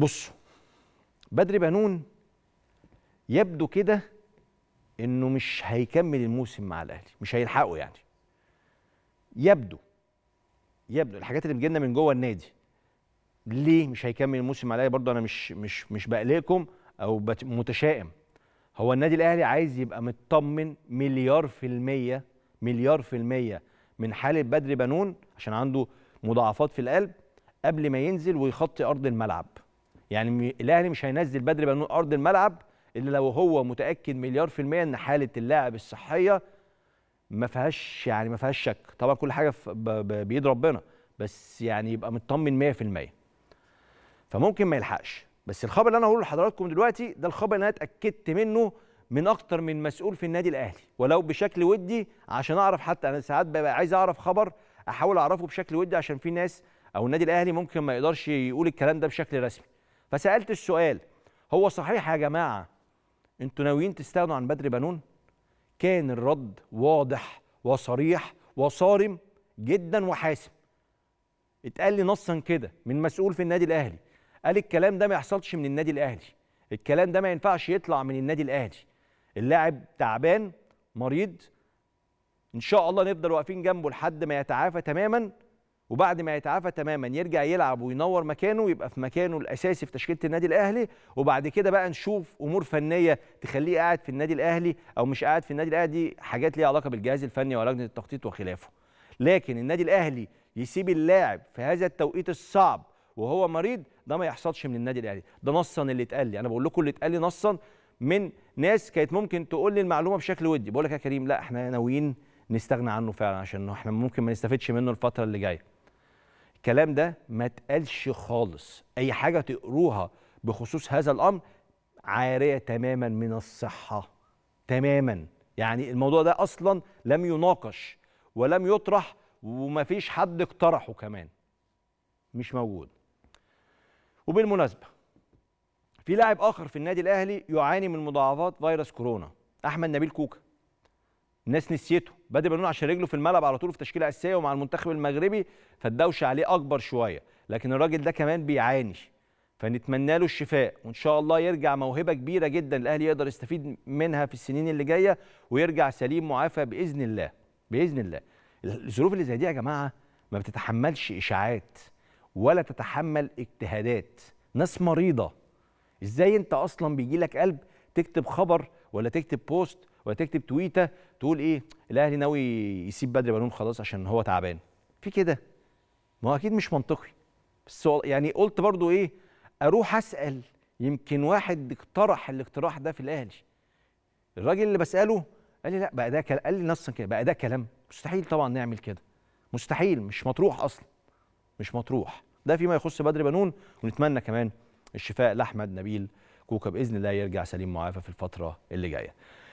بصوا بدري بنون يبدو كده انه مش هيكمل الموسم مع الاهلي مش هيلحقه يعني يبدو يبدو الحاجات اللي بتجيلنا من جوه النادي ليه مش هيكمل الموسم مع الاهلي برضه انا مش مش مش بقلقكم او متشائم هو النادي الاهلي عايز يبقى مطمن مليار في الميه مليار في الميه من حاله بدري بنون عشان عنده مضاعفات في القلب قبل ما ينزل ويخطي ارض الملعب يعني الاهلي مش هينزل بدري بنون ارض الملعب الا لو هو متاكد مليار في الميه ان حاله اللاعب الصحيه ما فيهاش يعني ما فيهاش شك طبعا كل حاجه بايد ربنا بس يعني يبقى مطمن 100% فممكن ما يلحقش بس الخبر اللي انا هقوله لحضراتكم دلوقتي ده الخبر اللي انا اتاكدت منه من اكتر من مسؤول في النادي الاهلي ولو بشكل ودي عشان اعرف حتى انا ساعات ببقى عايز اعرف خبر احاول اعرفه بشكل ودي عشان في ناس او النادي الاهلي ممكن ما يقدرش يقول الكلام ده بشكل رسمي فسالت السؤال هو صحيح يا جماعه انتوا ناويين تستغنوا عن بدر بنون كان الرد واضح وصريح وصارم جدا وحاسم اتقال لي نصا كده من مسؤول في النادي الاهلي قال الكلام ده ما يحصلش من النادي الاهلي الكلام ده ما ينفعش يطلع من النادي الاهلي اللاعب تعبان مريض ان شاء الله نفضل واقفين جنبه لحد ما يتعافى تماما وبعد ما يتعافى تماما يرجع يلعب وينور مكانه يبقى في مكانه الاساسي في تشكيله النادي الاهلي وبعد كده بقى نشوف امور فنيه تخليه قاعد في النادي الاهلي او مش قاعد في النادي الاهلي حاجات ليها علاقه بالجهاز الفني ولجنه التخطيط وخلافه لكن النادي الاهلي يسيب اللاعب في هذا التوقيت الصعب وهو مريض ده ما يحصلش من النادي الاهلي ده نصا اللي اتقال لي انا بقول لكم اللي اتقال لي نصا من ناس كانت ممكن تقول لي المعلومه بشكل ودي بقول لك يا كريم لا احنا ناويين نستغنى عنه فعلا عشان احنا ممكن ما نستفدش منه الفتره اللي جايه الكلام ده ما اتقالش خالص اي حاجه تقروها بخصوص هذا الامر عاريه تماما من الصحه تماما يعني الموضوع ده اصلا لم يناقش ولم يطرح وما فيش حد اقترحه كمان مش موجود وبالمناسبه في لاعب اخر في النادي الاهلي يعاني من مضاعفات فيروس كورونا احمد نبيل كوكا الناس نسيته بدل ما نقول عشان رجله في الملعب على طول في تشكيله اساسيه ومع المنتخب المغربي فالدوشه عليه اكبر شويه لكن الراجل ده كمان بيعاني فنتمنى له الشفاء وان شاء الله يرجع موهبه كبيره جدا الاهلي يقدر يستفيد منها في السنين اللي جايه ويرجع سليم معافى باذن الله باذن الله الظروف اللي زي دي يا جماعه ما بتتحملش اشاعات ولا تتحمل اجتهادات ناس مريضه ازاي انت اصلا بيجي لك قلب تكتب خبر ولا تكتب بوست وتكتب تويته تقول ايه الاهلي ناوي يسيب بدري بنون خلاص عشان هو تعبان في كده ما هو اكيد مش منطقي بس يعني قلت برضو ايه اروح اسال يمكن واحد اقترح الاقتراح ده في الاهلي الراجل اللي بساله قال لي لا بقى ده قال لي نصا كده بقى ده كلام مستحيل طبعا نعمل كده مستحيل مش مطروح اصلا مش مطروح ده فيما يخص بدر بنون ونتمنى كمان الشفاء لاحمد نبيل كوكا باذن الله يرجع سليم معافى في الفتره اللي جايه